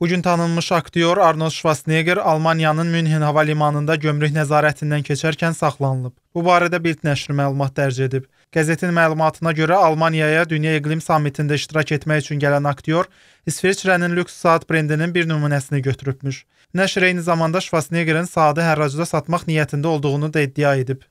Bugün tanınmış aktyor Arnold Schwarzenegger Almaniyanın Münhen hava limanında gömrük nəzarətindən keçərkən saxlanılıb. Bu barədə Bild nəşri məlumat dərc edib. Qəzetin məlumatına görə Almaniyaya Dünya İqlim Sammitində iştirak etmək üçün gələn aktyor İsveçrənin lüks saat brendinin bir nümunəsini götürübmüş. Nəşr eyni zamanda Schwarzeneggerin saatı hərracda satmaq niyyətində olduğunu da iddia edib.